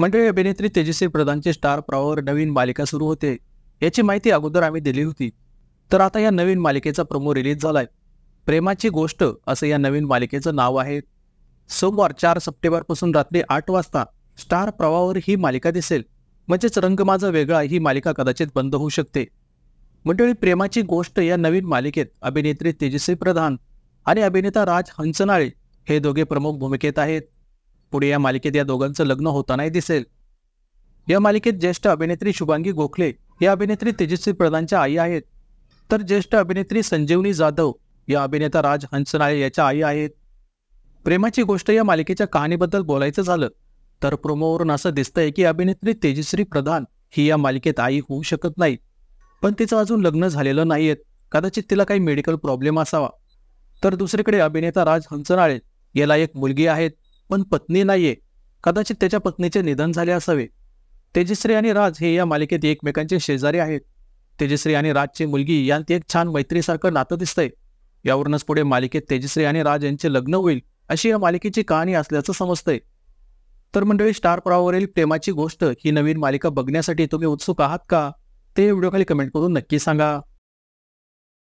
मंडळी अभिनेत्री तेजस्वी प्रधानचे स्टार प्रवाहावर नवीन मालिका सुरू होते याची माहिती अगोदर आम्ही दिली होती तर आता या नवीन मालिकेचा प्रमो रिलीज झालाय प्रेमाची गोष्ट असं या नवीन मालिकेचं नाव आहे सोमवार चार सप्टेंबरपासून रात्री आठ वाजता स्टार प्रवाहावर ही मालिका दिसेल म्हणजेच रंग माझा वेगळा ही मालिका कदाचित बंद होऊ शकते मंडळी प्रेमाची गोष्ट या नवीन मालिकेत अभिनेत्री तेजस्वी प्रधान आणि अभिनेता राज हंचनाळे हे दोघे प्रमुख भूमिकेत आहेत पुढे या मालिकेत या दोघांचं लग्न होतानाही दिसेल या मालिकेत ज्येष्ठ अभिनेत्री शुभांगी गोखले या अभिनेत्री तेजस्वी प्रधानच्या आई आहेत तर ज्येष्ठ अभिनेत्री संजीवनी जाधव या अभिनेता राज हंसनाळे याच्या आई आहेत प्रेमाची गोष्ट या मालिकेच्या कहाणीबद्दल बोलायचं झालं तर प्रोमोवरून असं दिसतंय की अभिनेत्री तेजश्री प्रधान ही या मालिकेत आई होऊ शकत नाही पण तिचं अजून लग्न झालेलं नाहीयेत कदाचित तिला काही मेडिकल प्रॉब्लेम असावा तर दुसरीकडे अभिनेता राज हंसनाळे याला एक मुलगी आहेत पण पत्नी नाहीये कदाचित त्याच्या पत्नीचे निधन झाले असावे तेजश्री आणि राज हे या मालिकेत एकमेकांचे शेजारी आहेत तेजश्री आणि राजची मुलगी यांत एक छान मैत्रीसारखं नातं दिसतंय यावरूनच पुढे मालिकेत तेजश्री आणि राज यांचे लग्न होईल अशी या मालिकेची कहाणी असल्याचं समजतंय तर मंडळी स्टार प्रवावरील प्रेमाची गोष्ट ही नवीन मालिका बघण्यासाठी तुम्ही उत्सुक आहात का ते व्हिडिओ खाली कमेंट करून नक्की सांगा